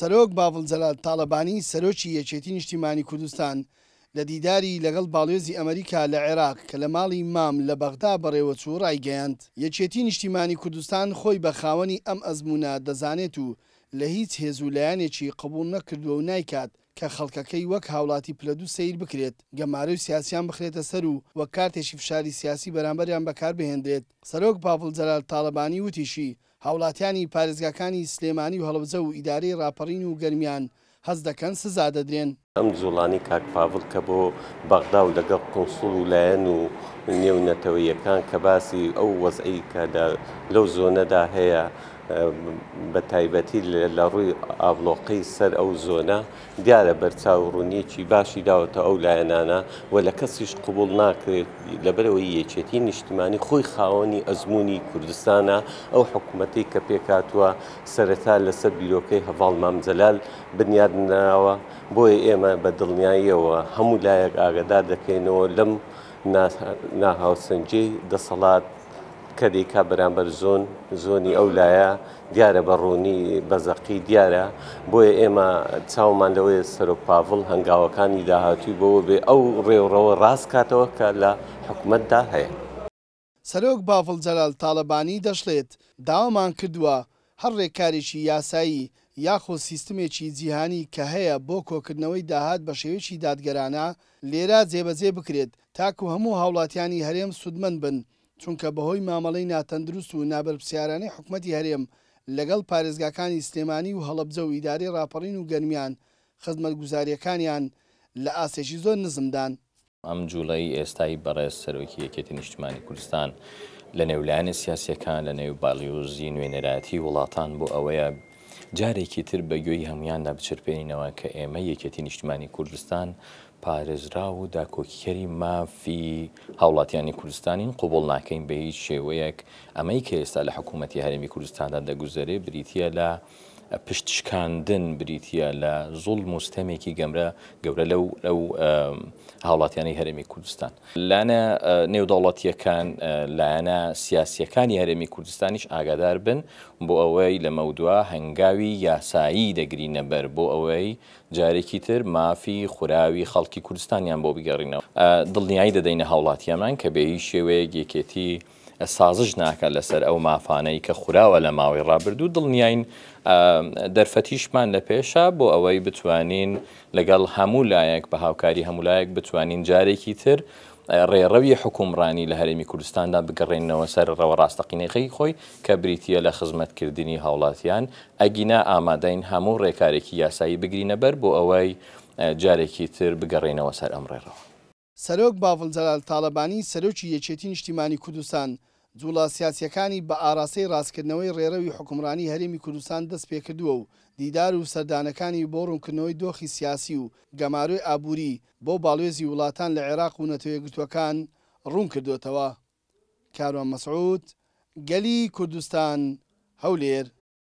سەرۆک باڤڵ جەلات تاالبانی سەرۆکی یەکێتی نیشتیمانی کوردستان لە دیداری لەگەڵ باڵێزی ئەمریکا لە عێراق کە لە ماڵی مام لە بەغدا بەڕێوە چوو ڕایگەیاند یەکێتی نیشتیمانی کوردستان خۆی بە خاوەنی ئەم ئەزمونە دەزانێت و لە هیچ هێزولایانێکی قبول نەکردووە و نایکات کە خەڵکەکەی وەک هاوڵاتی پلەدو سیر بکرێت گەمارە و سیاسیان بخرێتە سەر و وە کارتێکی فشاری سیاسی بەرامبەریان بەکار بهێندرێت سەرۆک پاپڵ جەلال تاالبانی وتیشی هاوڵاتیانی پارێزگاکانی سلێمانی و هەڵبجە و ئیدارەی راپەڕین و گەرمیان هەز دەکەن سزا دەدرێن ئەم جوڵانی کاکپاول کە بۆ بەغدا و لەگەڵ کنسول و لایەن و نێونەتەوەیەکان کە باسی ئەو وەزعی کە لەو زۆنەدا هەیە بە تایبەتی لە ڕووی ئابلۆقی سەر ئەو زۆنە دیارە بەرچاو ڕوونیەکی باشی داوەتە ئەو لایەنانە و لە کەسیش قوبول ناکرێت لەبەرەوەی یەکێتی نیشتیمانی خۆی خاوەنی ئەزمموی کوردستانە ئەو حکوومەتی کە پێکاتوە سەرەتا لەسەر بیرۆکەی هەواڵ مامجەلال بنیاد نراوە بۆیە ئێمە بە دڵنیاییەوە هەموو لایەک ئاگدا دەکەینەوە لەم ناهاوسنجی دەسەڵات کە دیکا بەرامبەر زۆن زۆنی ئەو لایە دیارە بە ڕوونی بەزەقی دیارە بۆیە ئێمە چاومان لەوەی سەرۆک پاڤڵ هەنگاوەکانی داهاتوی بۆەوە بێ ئەو ڕێوڕەوە ڕاستکاتەوە کە لە حکوومەتدا هەیە. سەرۆک باڤڵ جەلال تاالبانی دەشڵێت داوامان کردووە هەر ڕێکارێکی یاسایی یاخۆ سیستمێکی جیهانی کە هەیە بۆ کۆکردنەوەی داهات بە شێوێکی دادگەرانە لێرە جێبەجێ بکرێت تاکو هەموو هاوڵاتیانی هەرێم سوودمن بن چونکە بەهۆی مامەڵەی ناتەندروست و نابەرپسیارانەی حکوومەتتی هەرێم لەگەڵ پارێزگاکانی سلێمانی و هەڵەبجە و ئیداری راپەڕین و گەرمیان خزمەت گوزاریەکانیان لە ئاسێکی زۆر نزمدان ئەم جوڵی ئێستای بەڕێز سەرۆکی یەکێتی نیشتمانی کوردستان لە نێولایانی سیاسەکان لە نێو باڵیۆزی نوێنەراتی وڵاتان بۆ ئەوەیە جارێکی تر بەگوێی هەمویان نابچرپێنینەوە کە ئێمە یەکێتی نیشتمانی کوردستان پارێزرا و داکۆکیەری مافی هاوڵاتیانی کوردستانین قوبڵ ناکەین بە هیچ شێوەیەک ئەمەی کە ئێستا لە حکوومەتتی هەرمی کوردستاندا دەگوزارێ بریتە لە پشتشکاندن بریتە لە زوڵ مستەمێکی گەمرە گەورە لەو ئەو هاوڵاتیانی هەرمی کوردستان لانە نێودەوڵەتیەکان لایەنە سیاسیەکانی هەرێمی کوردستانیش ئاگادار بن بۆ ئەوەی لە مەودووە هەنگاوی یاسایی دەگرینە بەر بۆ ئەوەی جارێکی تر مافی خوراوی خەڵکی کوردستانیان بۆ بگەڕینەوە دڵنیایی دەدەینە هاوڵاتیانمان کە بێ هیچ شێوەیە یەکێتی سازش ناکات لەسەر ئەو مافانەی کە خوراوە لە ماوەی ڕابردوو دڵنیین دەرفەتیشمان لە پێشە بۆ ئەوەی بتوانین لەگەڵ هەموو لایەک بە هاوکاری هەمولایەک بتوانین جارێکی تر ڕێڕەوی حکومڕانی لە هەرمی کوردستاندا بگەڕێنەوە سەر ڕەوە ڕاستەقینەکەی خۆی کە بریتە لە خزمەتکردنی هاوڵاتیان ئەگینا ئامادەین هەموو ڕێکارێکی یاسایی بگرینە بەر بۆ ئەوەی جارێکی تر بگەڕێنەوە سەر ئەمڕێڕەوە. سەرۆک باڤڵ جەلال تاالبانی سەرۆکی یەکێتی نیشتیمانی کوردستان جوڵە سیاسیەکانی بە ئاراسی ڕاستکردنەوەی ڕێڕەوی حکومرانی هەرمی کوردستان دەست پێکردووە و دیدار و سەردانەکانی بۆ ڕوونکردنەوەی دۆخی سیاسی و گەماروی ئابووری بۆ باڵێزی وڵاتان لە عێراق و نەتەوەگرتوەکان ڕوون کردوێتەوە کاروان مەسعود گەلی کوردستان هەولێر